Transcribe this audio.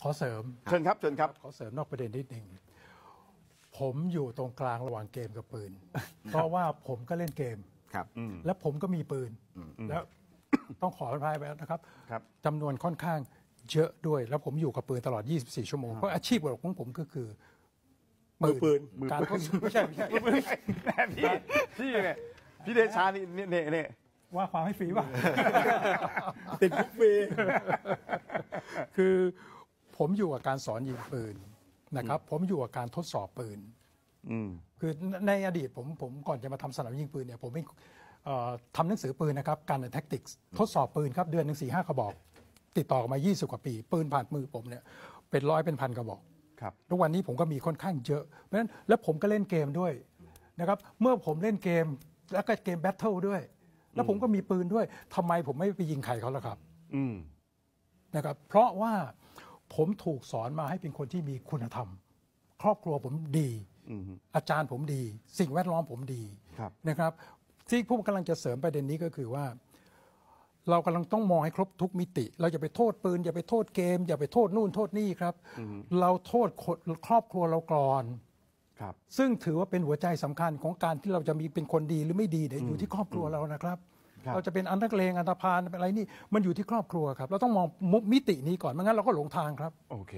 ขอเสริมเชิญครับเชิญครับ ขอเสริมนอกประเด็นนิดหนึ่งผมอยู่ตรงกลางระหว่างเกมกับปืน เพราะว่าผมก็เล่นเกมครับแล้วผมก็มีปืนแล้ว ต้องขออภัยไปแล้วนะครับจำนวนค่อนข้างเยอะด้วย แล้วผมอยู่กับปืนตลอด 24 ชั่วโมงเพราะอาชีพของผมก็คือ มือปืนการทดสอไม่ใช่ไม่ใช่พี่พี่เนี่ยพี่เดชานี่เนี่ยเนี่ยว่าความให้ฟรีป่ะติดคุกฟรีคือผมอยู่กับการสอนยิงปืนนะครับ ผมอยู่กับการทดสอบปืน คือในอดีตผมผมก่อนจะมาทำสนามยิงปืนเนี่ยผมไม่ทำหนังสือปืนนะครับการแท็กติก ทดสอบปืนครับ เดือนหนึ่งสี่ห้ากระบอก ติดต่อมา 20กว่าปี ปืนผ่านมือผมเนี่ยเป็นร้อยเป็นพันกระบอก ครับ ทุกวันนี้ผมก็มีค่อนข้างเยอะ เพราะฉะนั้นแล้วผมก็เล่นเกมด้วยนะครับเมื่อผมเล่นเกมแล้วก็เกมแบทเทิลด้วยแล้วผมก็มีปืนด้วยทำไมผมไม่ไปยิงใครเขาล่ะครับ อืนะครับ เพราะว่าผมถูกสอนมาให้เป็นคนที่มีคุณธรรม ครอบครัวผมดีอาจารย์ผมดี สิ่งแวดล้อมผมดีนะครับที่ผู้กำลังจะเสริมประเด็นนี้ก็คือว่า เรากำลังต้องมองให้ครบทุกมิติ เราจะไปโทษปืน อย่าไปโทษเกม อย่าไปโทษนู่นโทษนี่ครับ เราโทษครอบครัวเราก่อนครับซึ่งถือว่าเป็นหัวใจสำคัญของการที่เราจะมีเป็นคนดีหรือไม่ดีเนี่ยอยู่ที่ครอบครัว เรานะครับเราจะเป็นอันนักเลงอันตพานอะไรนี่มันอยู่ที่ครอบครัวครับเราต้องมองมิตินี้ก่อนไม่งั้นเราก็หลงทางครับโอเค